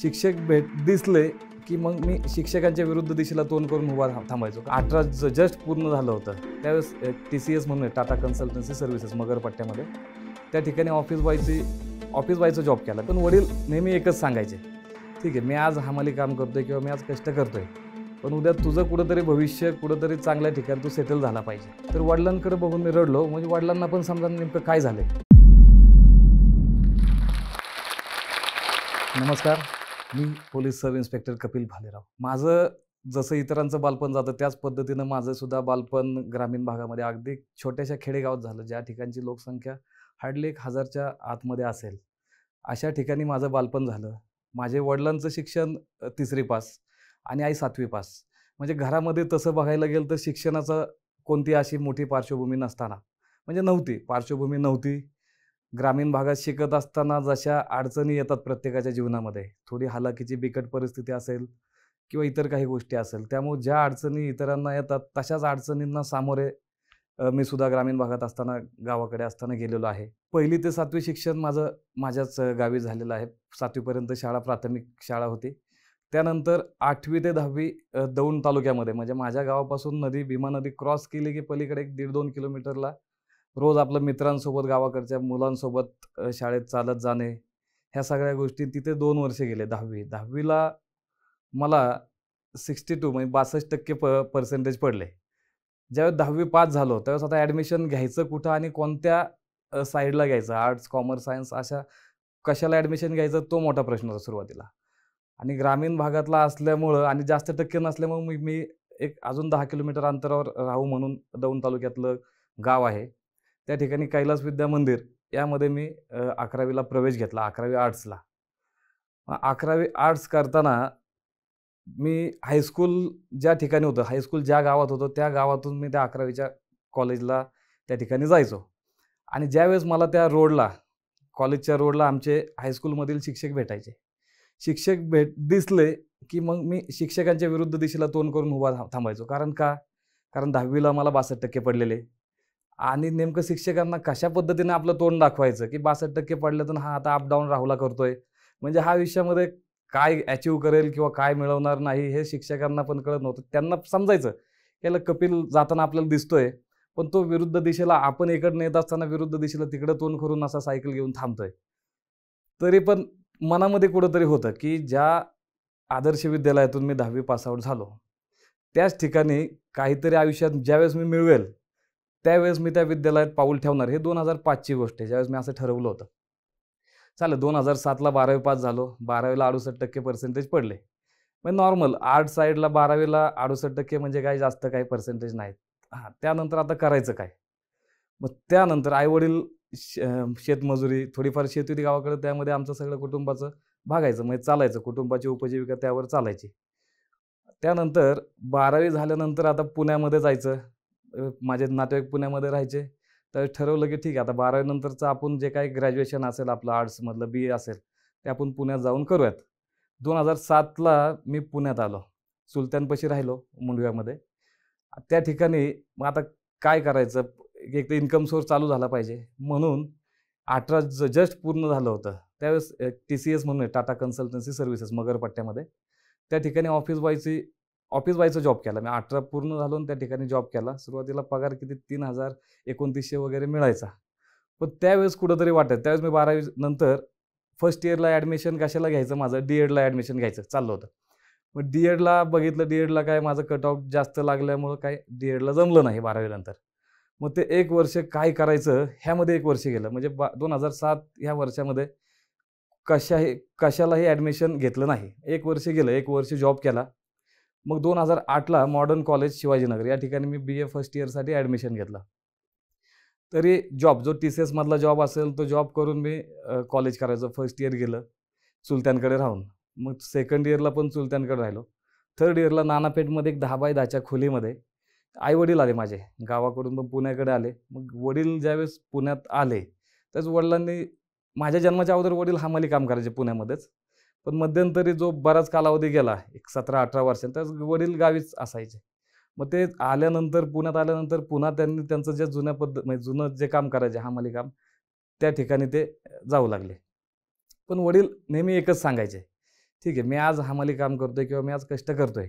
शिक्षक भेट दिसले की मग मी शिक्षकांच्या विरुद्ध दिशेला तोंड करून उभा थांबायचो अठरा जस्ट पूर्ण झालं होतं त्यावेळेस टी सी एस म्हणून टाटा कन्सल्टन्सी सर्व्हिसेस मगरपट्ट्यामध्ये त्या ठिकाणी ऑफिस बॉयची ऑफिस बॉयचा जॉब केला पण वडील नेहमी एकच सांगायचे ठीक आहे मी आज हमाली काम करतोय किंवा मी आज कष्ट करतोय पण उद्या तुझं कुठंतरी भविष्य कुठंतरी चांगल्या ठिकाणी तू सेटल झाला पाहिजे तर वडिलांकडे बघून मी रडलो म्हणजे वडिलांना पण समजा नेमकं काय झालं नमस्कार मी police sub inspector Kapil Bhalerao माझं जसं इतरांचं बालपण जातं त्याच पद्धतीनं माझं सुद्धा बालपण ग्रामीण भागामध्ये अगदी छोट्याशा खेडेगावात झालं ज्या ठिकाणची लोकसंख्या हार्डली एक हजारच्या आतमध्ये असेल अशा ठिकाणी माझं बालपण झालं माझे वडिलांचं शिक्षण तिसरी पास आणि आई सातवी पास म्हणजे घरामध्ये तसं बघायला गेलं तर शिक्षणाचं कोणती अशी मोठी पार्श्वभूमी नसताना म्हणजे नव्हती पार्श्वभूमी नव्हती ग्रामीण भागात शिकत असताना जशा अडचणी येतात प्रत्येकाच्या जीवनामध्ये थोडी हालाकीची बिकट परिस्थिती असेल किंवा इतर काही गोष्टी असेल त्यामुळे ज्या अडचणी इतरांना येतात तशाच अडचणींना सामोरे मी सुद्धा ग्रामीण भागात असताना गावाकडे असताना गेलेलो आहे पहिली ते सातवी शिक्षण माझं माझ्याच गावी झालेलं आहे सातवीपर्यंत शाळा प्राथमिक शाळा होती त्यानंतर आठवी ते दहावी दौंड तालुक्यामध्ये म्हणजे माझ्या गावापासून नदी भीमा नदी क्रॉस केली की पलीकडे एक दीड दोन किलोमीटरला रोज आपलं मित्रांसोबत गावाकडच्या मुलांसोबत शाळेत चालत जाणे ह्या सगळ्या गोष्टी तिथे दोन वर्षे गेले दहावी दहावीला मला सिक्स्टी टू म्हणजे बासष्ट टक्के प पर्सेंटेज पडले ज्यावेळेस दहावी पास झालो त्यावेळेस आता ॲडमिशन घ्यायचं कुठं आणि कोणत्या साईडला घ्यायचं आर्ट्स कॉमर्स सायन्स अशा कशाला ॲडमिशन घ्यायचं तो मोठा प्रश्न होता सुरुवातीला आणि ग्रामीण भागातला असल्यामुळं आणि जास्त टक्के नसल्यामुळं मी मी एक अजून दहा किलोमीटर अंतरावर राहू म्हणून दौंड तालुक्यातलं गाव आहे त्या ठिकाणी कैलास विद्या मंदिर यामध्ये मी अकरावीला प्रवेश घेतला अकरावी आर्ट्सला अकरावी आर्ट्स करताना मी हायस्कूल ज्या ठिकाणी होतं हायस्कूल ज्या गावात होतं त्या गावातून मी त्या अकरावीच्या कॉलेजला त्या ठिकाणी जायचो आणि ज्यावेळेस मला त्या रोडला कॉलेजच्या रोडला आमचे हायस्कूलमधील शिक्षक भेटायचे शिक्षक भेट दिसले की मग मी शिक्षकांच्या विरुद्ध दिशेला तोंड करून उभा थांबायचो कारण का कारण दहावीला मला बासष्ट टक्के पडलेले आणि नेमकं शिक्षकांना कशा पद्धतीने आपलं तोंड दाखवायचं की बासष्ट टक्के पडलं तर हा आता अपडाऊन राहुला करतोय म्हणजे हा विषयामध्ये काय अचीव करेल किंवा काय मिळवणार नाही हे शिक्षकांना पण कळत नव्हतं त्यांना समजायचं याला कपिल जाताना आपल्याला दिसतोय पण तो विरुद्ध दिशेला आपण एकड नेत असताना विरुद्ध दिशेला तिकडं तोंड करून असा सायकल घेऊन थांबतोय तरी पण मनामध्ये कुठंतरी होतं की ज्या आदर्श विद्यालयातून मी दहावी पासआउट झालो त्याच ठिकाणी काहीतरी आयुष्यात ज्यावेळेस मी मिळवेल त्यावेळेस मी त्या विद्यालयात पाऊल ठेवणार हे दोन हजार पाचची गोष्ट आहे ज्यावेळेस मी असं ठरवलं होतं चालेल दोन हजार सातला बारावी पास झालो बारावीला अडुसष्ट टक्के पर्सेंटेज पडले मग नॉर्मल आर्ट साईडला बारावीला अडुसष्ट टक्के म्हणजे काय जास्त काही पर्सेंटेज नाहीत हां त्यानंतर आता करायचं काय मग त्यानंतर आईवडील शेतमजुरी थोडीफार शेती होती गावाकडे त्यामध्ये आमचं सगळं कुटुंबाचं भागायचं म्हणजे चालायचं कुटुंबाची उपजीविका त्यावर चालायची त्यानंतर बारावी झाल्यानंतर आता पुण्यामध्ये जायचं माझे नातेवाईक पुण्यामध्ये राहायचे तर ठरवलं की ठीक आहे आता बारावीनंतरचं आपण जे काही ग्रॅज्युएशन असेल आपलं आर्ट्समधलं बी ए असेल ते आपण पुण्यात जाऊन करूयात दोन हजार सातला मी पुण्यात आलो सुलतानपाशी राहिलो मुंडव्यामध्ये त्या ठिकाणी मग आता काय करायचं एक तर इन्कम सोर्स चालू झाला पाहिजे म्हणून अठरा ज जस्ट पूर्ण झालं होतं त्यावेळेस टी सी एस म्हणून टाटा कन्सल्टन्सी सर्व्हिसेस मगरपट्ट्यामध्ये त्या ठिकाणी ऑफिस बॉयची ऑफिस बायचा जॉब केला मी अठरा पूर्ण झालो त्या ठिकाणी जॉब केला सुरुवातीला पगार किती तीन हजार एकोणतीसशे वगैरे मिळायचा पण त्यावेळेस कुठंतरी वाटत त्यावेळेस मी बारावी नंतर फर्स्ट इयरला ॲडमिशन कशाला घ्यायचं माझं डी एडला ॲडमिशन घ्यायचं चाललं होतं मग डी एडला बघितलं डी एडला काय माझं कट ऑफ जास्त लागल्यामुळं काय डी एडला जमलं नाही बारावीनंतर मग ते एक वर्ष काय करायचं ह्यामध्ये एक वर्ष गेलं म्हणजे बा दोन हजार सात ह्या वर्षामध्ये कशाही कशालाही ॲडमिशन घेतलं नाही एक वर्ष गेलं एक वर्ष जॉब केला मग दोन हजार आठला मॉडर्न कॉलेज शिवाजीनगर या ठिकाणी मी बी ए फर्स्ट इयरसाठी ॲडमिशन घेतला तरी जॉब जो टी सी एसमधला जॉब असेल तो जॉब करून मी कॉलेज करायचं फर्स्ट इयर गेलं चुलत्यांकडे राहून मग सेकंड इयरला पण चुलत्यांकडे राहिलो थर्ड इयरला नानापेठमध्ये एक दहा बाय दहाच्या खोलीमध्ये वडील आले माझे गावाकडून पण पुण्याकडे आले मग वडील ज्यावेळेस पुण्यात आले त्याच वडिलांनी माझ्या जन्माच्या अगोदर वडील हमाली काम करायचे पुण्यामध्येच पण मध्यंतरी जो बराच कालावधी गेला एक सतरा अठरा वर्ष वडील गावीच असायचे मग ते आल्यानंतर पुण्यात आल्यानंतर पुन्हा त्यांनी त्यांचं जे जुन्या पद्धत म्हणजे जुनं जे काम करायचे मली काम त्या ठिकाणी ते जाऊ लागले पण वडील नेहमी एकच सांगायचे ठीक आहे मी आज हा मली काम करतोय किंवा मी आज कष्ट करतोय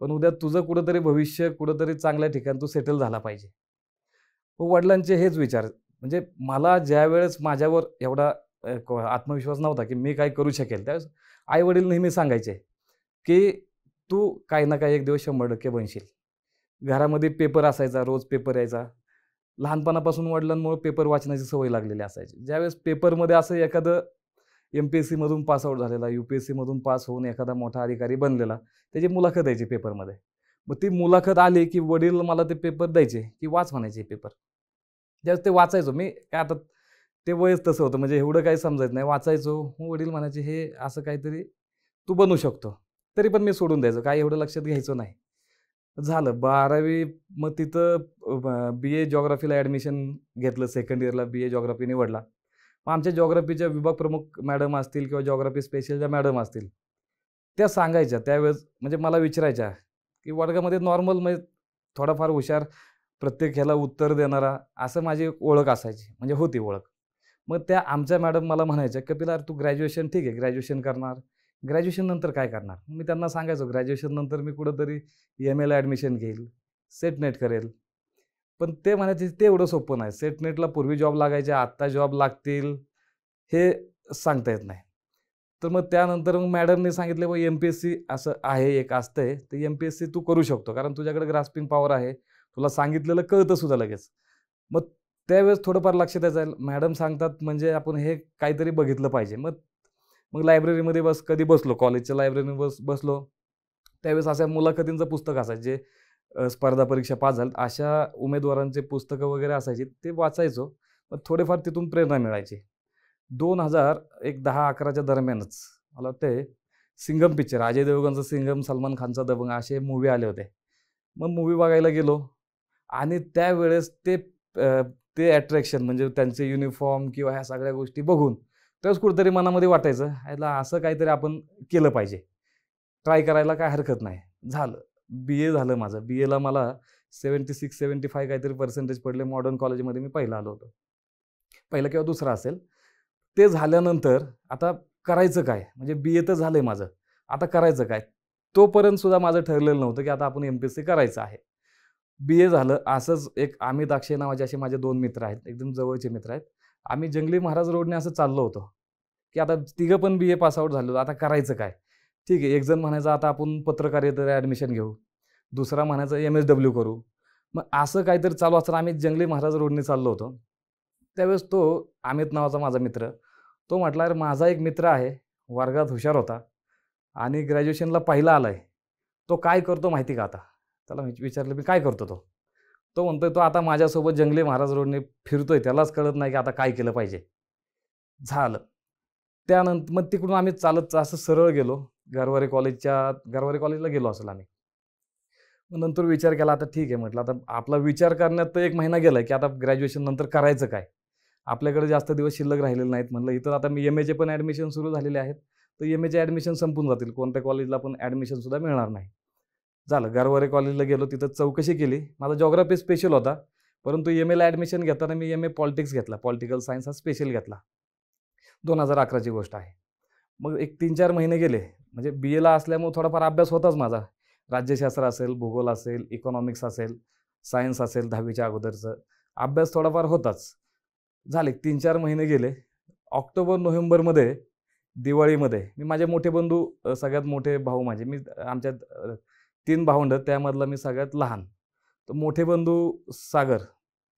पण उद्या तुझं कुठंतरी भविष्य कुठंतरी चांगल्या ठिकाणी तू सेटल झाला पाहिजे वडिलांचे हेच विचार म्हणजे मला ज्यावेळेस माझ्यावर एवढा आत्मविश्वास नव्हता की मी काय करू शकेल त्यावेळेस आई वडील नेहमी सांगायचे की तू काही ना काही एक दिवस शंभर टक्के बनशील घरामध्ये पेपर असायचा रोज पेपर यायचा लहानपणापासून वडिलांमुळे पेपर वाचण्याची सवय लागलेली असायची ज्यावेळेस पेपरमध्ये असं एखादं एम पी एस सीमधून पासआउट झालेला यू पी एस सीमधून पास होऊन एखादा मोठा अधिकारी बनलेला त्याची मुलाखत द्यायची पेपरमध्ये मग ती मुलाखत आली की वडील मला ते पेपर द्यायचे की वाच म्हणायचे पेपर ज्यावेळेस ते वाचायचो मी काय आता ते वयच तसं होतं म्हणजे एवढं काही समजायचं नाही वाचायचो वडील म्हणायचे हे असं काहीतरी तू बनू शकतो तरी पण मी सोडून द्यायचो काय एवढं लक्षात घ्यायचं नाही झालं बारावी मग तिथं बी ए जॉग्राफीला ॲडमिशन घेतलं सेकंड इयरला बी ए जॉग्राफी निवडला मग आमच्या जॉग्राफीच्या विभाग प्रमुख मॅडम असतील किंवा जॉग्राफी स्पेशलच्या मॅडम असतील त्या सांगायच्या त्यावेळेस म्हणजे मला विचारायच्या की वर्गामध्ये नॉर्मल म्हणजे थोडाफार हुशार प्रत्येक ह्याला उत्तर देणारा असं माझी ओळख असायची म्हणजे होती ओळख मग त्या आमच्या मॅडम मला म्हणायच्या कपिल अरे तू ग्रॅज्युएशन ठीक आहे ग्रॅज्युएशन करणार ग्रॅज्युएशन नंतर काय करणार मी त्यांना सांगायचो ग्रॅज्युएशन नंतर मी कुठंतरी एम एला ॲडमिशन घेईल सेट नेट करेल पण ते म्हणायचे ते एवढं सोपं नाही सेट नेटला पूर्वी जॉब लागायचे आत्ता जॉब लागतील हे सांगता येत नाही तर मग त्यानंतर मग मॅडमने सांगितले मग एम पी एस सी असं आहे एक असतं आहे तर एम पी एस सी तू करू शकतो कारण तुझ्याकडे ग्रास्पिंग पॉवर आहे तुला सांगितलेलं कळतं सुद्धा लगेच मग त्यावेळेस थोडंफार लक्ष जाईल मॅडम सांगतात म्हणजे आपण हे काहीतरी बघितलं पाहिजे मग मग लायब्ररीमध्ये बस कधी बसलो कॉलेजच्या लायब्ररीमध्ये बस बसलो त्यावेळेस अशा मुलाखतींचं पुस्तक जे स्पर्धा परीक्षा पास झाल्यात अशा उमेदवारांचे पुस्तकं वगैरे असायची ते वाचायचो मग थोडेफार तिथून प्रेरणा मिळायची दोन हजार एक दहा अकराच्या दरम्यानच मला वाटते सिंगम पिक्चर अजय देवगणचा सिंगम सलमान खानचा दबंग असे मूवी आले होते मग मूवी बघायला गेलो आणि त्यावेळेस ते ते अट्रॅक्शन म्हणजे त्यांचे युनिफॉर्म किंवा ह्या सगळ्या गोष्टी बघून तेच कुठेतरी मनामध्ये वाटायचं ह्याला असं काहीतरी आपण केलं पाहिजे ट्राय करायला काय हरकत नाही झालं बी ए झालं माझं बी एला मला सेवन्टी सिक्स सेवन्टी फाय काहीतरी पर्सेंटेज पडले मॉडर्न कॉलेजमध्ये मी पहिला आलो होतो पहिलं किंवा दुसरा असेल ते झाल्यानंतर आता करायचं काय म्हणजे बी ए तर झालं आहे माझं आता करायचं काय तोपर्यंत सुद्धा माझं ठरलेलं नव्हतं की आता आपण एम पी एस सी करायचं आहे बी ए झालं असंच एक अमित अक्षय नावाचे असे माझे दोन मित्र आहेत एकदम जवळचे मित्र आहेत आम्ही जंगली महाराज रोडने असं चाललो होतो की आता तिघं पण बी ए पासआउट झालो आता करायचं काय ठीक आहे एक जण म्हणायचं आता आपण पत्रकारितेत ॲडमिशन घेऊ दुसरा म्हणायचं एम एस डब्ल्यू करू मग असं काहीतरी चालू असताना आम्ही जंगली महाराज रोडने चाललो होतो त्यावेळेस तो अमित नावाचा माझा मित्र तो म्हटला अरे माझा एक मित्र आहे वर्गात हुशार होता आणि ग्रॅज्युएशनला पहिला आला आहे तो काय करतो माहिती का आता त्याला मी विचारलं मी काय करतो तो तो म्हणतोय तो आता माझ्यासोबत जंगले महाराज रोडने फिरतोय त्यालाच कळत नाही की आता काय केलं पाहिजे झालं त्यानंतर मग तिकडून आम्ही चालत असं सरळ गेलो गरवारे कॉलेजच्या गरवारे कॉलेजला गेलो असेल आम्ही मग नंतर विचार केला आता ठीक आहे म्हटलं आता आपला विचार करण्यात तर एक महिना गेला की आता ग्रॅज्युएशन नंतर करायचं काय आपल्याकडे जास्त दिवस शिल्लक राहिलेले नाहीत म्हटलं इथं आता मी एम एचे पण ॲडमिशन सुरू झालेले आहेत तर एम एचे ॲडमिशन संपून जातील कोणत्या कॉलेजला पण ॲडमिशनसुद्धा मिळणार नाही झालं गारवारे कॉलेजला गेलो तिथं चौकशी केली माझा जॉग्राफी स्पेशल होता परंतु एम एला ॲडमिशन घेताना मी एम ए पॉलिटिक्स घेतला पॉलिटिकल सायन्स हा स्पेशल घेतला दोन हजार अकराची गोष्ट आहे मग एक तीन चार महिने गेले म्हणजे बी एला असल्यामुळे थोडाफार अभ्यास होताच माझा राज्यशास्त्र असेल भूगोल असेल इकॉनॉमिक्स असेल सायन्स असेल दहावीच्या अगोदरचं अभ्यास थोडाफार होताच झाले तीन चार महिने गेले ऑक्टोबर नोव्हेंबरमध्ये दिवाळीमध्ये मी माझे मोठे बंधू सगळ्यात मोठे भाऊ माझे मी आमच्या तीन भावंडं त्यामधला मी सगळ्यात लहान तर मोठे बंधू सागर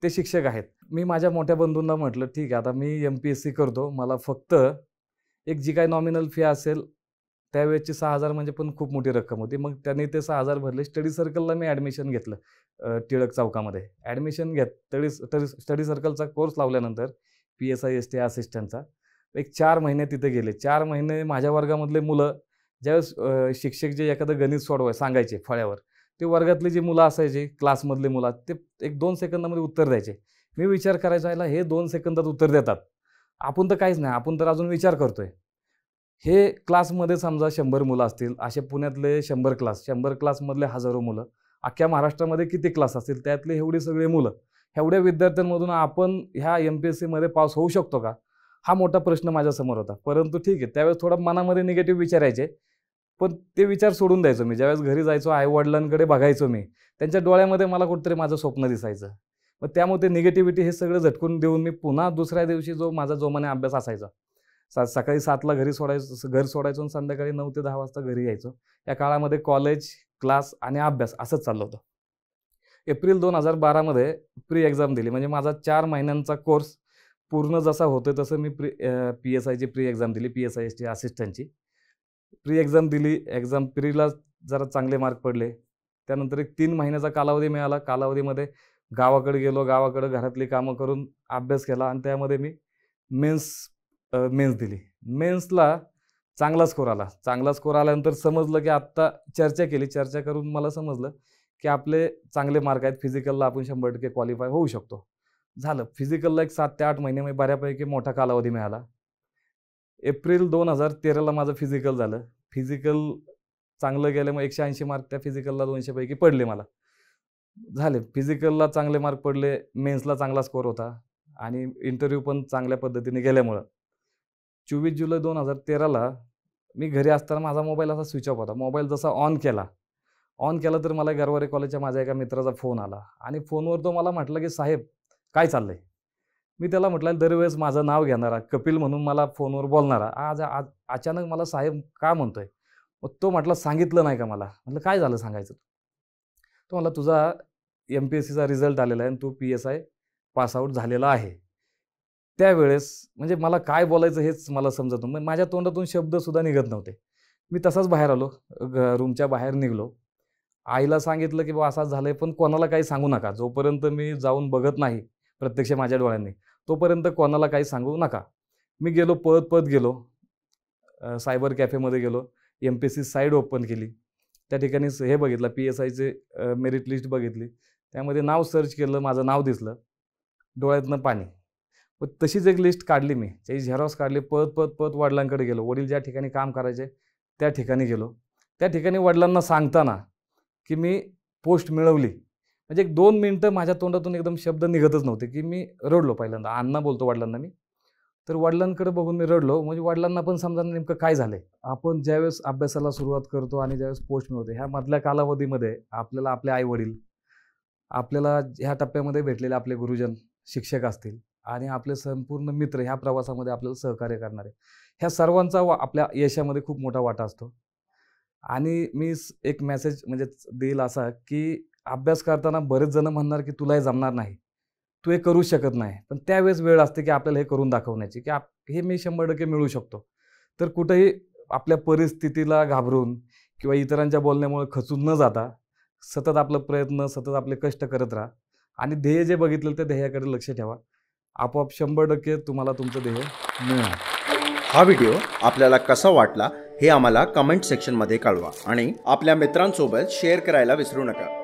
ते शिक्षक आहेत मी माझ्या मोठ्या बंधूंना म्हटलं ठीक आहे आता मी एम पी एस सी करतो मला फक्त एक जी काय नॉमिनल फी असेल त्यावेळेसची सहा हजार म्हणजे पण खूप मोठी रक्कम होती मग त्यांनी ते सहा हजार भरले स्टडी सर्कलला मी ॲडमिशन घेतलं टिळक चौकामध्ये ॲडमिशन घेत स्टडी स्टडी स्टडी सर्कलचा कोर्स लावल्यानंतर P S I S T असिस्टंटचा एक चार महिने तिथे गेले चार महिने माझ्या वर्गामधले मुलं ज्यावेळेस शिक्षक जे एखादं गणित सोडवाय सांगायचे फळ्यावर ते वर्गातले जे मुलं असायचे क्लासमधले मुलं ते एक दोन सेकंदामध्ये उत्तर द्यायचे मी विचार करायचा आहेला हे दोन सेकंदात उत्तर देतात आपण तर काहीच नाही आपण तर अजून विचार करतोय हे क्लासमध्ये समजा शंभर मुलं असतील असे पुण्यातले शंभर क्लास शंभर क्लासमधले हजारो मुलं अख्ख्या महाराष्ट्रामध्ये किती क्लास असतील त्यातले एवढे सगळे मुलं एवढ्या विद्यार्थ्यांमधून आपण ह्या एम पी एस सीमध्ये पास होऊ शकतो का हा मोठा प्रश्न माझ्यासमोर होता परंतु ठीक आहे त्यावेळेस थोडा मनामध्ये निगेटिव्ह विचारायचे पण ते विचार सोडून द्यायचो मी ज्यावेळेस घरी जायचो आई वडिलांकडे बघायचो मी त्यांच्या डोळ्यामध्ये मला कुठंतरी माझं स्वप्न दिसायचं मग त्यामुळे ते निगेटिव्हिटी हे सगळं झटकून देऊन मी पुन्हा दुसऱ्या दिवशी जो माझा जोमाने अभ्यास असायचा सा सकाळी सातला घरी सोडायचं घर सोडायचो आणि संध्याकाळी नऊ ते दहा वाजता घरी यायचो या काळामध्ये कॉलेज क्लास आणि अभ्यास असंच चाललं होतं एप्रिल दोन हजार बारामध्ये प्री एक्झाम दिली म्हणजे माझा चार महिन्यांचा कोर्स पूर्ण जसा होतो तसं मी प्री पी एस आयची प्री एक्झाम दिली पी एस आय एस असिस्टंटची प्री एक्झाम दिली एक्झाम प्रीला जरा चांगले मार्क पडले त्यानंतर एक तीन महिन्याचा कालावधी मिळाला कालावधीमध्ये गावाकडे गेलो गावाकडे घरातली कामं करून अभ्यास केला आणि त्यामध्ये मी मेन्स मेन्स दिली मेन्सला चांगला स्कोर आला चांगला स्कोर आल्यानंतर समजलं की आत्ता चर्चा केली चर्चा करून मला समजलं की आपले चांगले मार्क आहेत फिजिकलला आपण शंभर टक्के क्वालिफाय होऊ शकतो झालं फिजिकलला एक सात ते आठ महिने बऱ्यापैकी मोठा कालावधी मिळाला एप्रिल दोन हजार तेराला माझं फिजिकल झालं फिजिकल चांगलं गेलं मग एकशे ऐंशी मार्क त्या फिजिकलला दोनशेपैकी पडले मला झाले फिजिकलला चांगले मार्क पडले मेन्सला चांगला स्कोर होता आणि इंटरव्ह्यू पण चांगल्या पद्धतीने गेल्यामुळं चोवीस जुलै दोन हजार तेराला मी घरी असताना माझा मोबाईल असा स्विच ऑफ होता मोबाईल जसा ऑन केला ऑन केला तर मला गरवारे कॉलेजच्या माझ्या एका मित्राचा फोन आला आणि फोनवर तो मला म्हटलं की साहेब काय चाललंय मी त्याला म्हटलं दरवेळेस माझं नाव घेणारा कपिल म्हणून मला फोनवर बोलणारा आज आज अचानक मला साहेब का म्हणतोय मग तो म्हटला सांगितलं नाही का मला म्हटलं काय झालं सांगायचं तो मला तुझा एम पी एस सीचा रिझल्ट आलेला आहे आणि तू पी एस आय आऊट झालेला आहे त्यावेळेस म्हणजे मला काय बोलायचं हेच मला समजत नव्हतं माझ्या तोंडातून शब्दसुद्धा निघत नव्हते मी तसाच बाहेर आलो रूमच्या बाहेर निघलो आईला सांगितलं की बाबा असाच झालं आहे पण कोणाला काही सांगू नका जोपर्यंत मी जाऊन बघत नाही प्रत्यक्ष माझ्या डोळ्यांनी तोपर्यंत कोणाला काही सांगू नका मी गेलो पळत पळत गेलो सायबर कॅफेमध्ये गेलो M P C site open केली त्या ठिकाणी हे बघितलं पी एस आयचे मेरिट लिस्ट बघितली त्यामध्ये नाव सर्च केलं माझं नाव दिसलं डोळ्यातनं पाणी व तशीच एक लिस्ट काढली मी त्याची झेरॉक्स काढली पळत पळत पळत वडिलांकडे गेलो वडील ज्या ठिकाणी काम करायचे त्या ठिकाणी गेलो त्या ठिकाणी वडिलांना सांगताना की मी पोस्ट मिळवली म्हणजे एक दोन मिनटं माझ्या तोंडातून एकदम शब्द निघतच नव्हते की मी रडलो पहिल्यांदा अण्णा बोलतो वडिलांना मी तर वडिलांकडे बघून मी रडलो म्हणजे वडिलांना पण समजा नेमकं काय झालं आपण ज्यावेळेस अभ्यासाला सुरुवात करतो आणि ज्यावेळेस पोस्ट मिळवतो ह्या मधल्या कालावधीमध्ये आपल्याला आपले आई वडील आपल्याला ह्या टप्प्यामध्ये भेटलेले आपले गुरुजन शिक्षक असतील आणि आपले संपूर्ण मित्र ह्या प्रवासामध्ये आपल्याला सहकार्य करणारे ह्या सर्वांचा आपल्या यशामध्ये खूप मोठा वाटा असतो आणि मी एक मेसेज म्हणजे देईल असा की अभ्यास करताना बरेच जण म्हणणार की तुला हे जमणार नाही तू हे करू शकत नाही पण त्यावेळेस वेळ असते की आपल्याला हे करून दाखवण्याची की आप हे मी शंभर टक्के मिळू शकतो तर कुठंही आपल्या परिस्थितीला घाबरून किंवा इतरांच्या बोलण्यामुळे खचून न जाता सतत आपलं प्रयत्न सतत आपले कष्ट करत राहा आणि ध्येय जे बघितलं त्या ध्येयाकडे लक्ष ठेवा आपोआप शंभर टक्के तुम्हाला तुमचं ध्येय मिळा हा व्हिडिओ आपल्याला कसा वाटला हे आम्हाला कमेंट सेक्शनमध्ये कळवा आणि आपल्या मित्रांसोबत शेअर करायला विसरू नका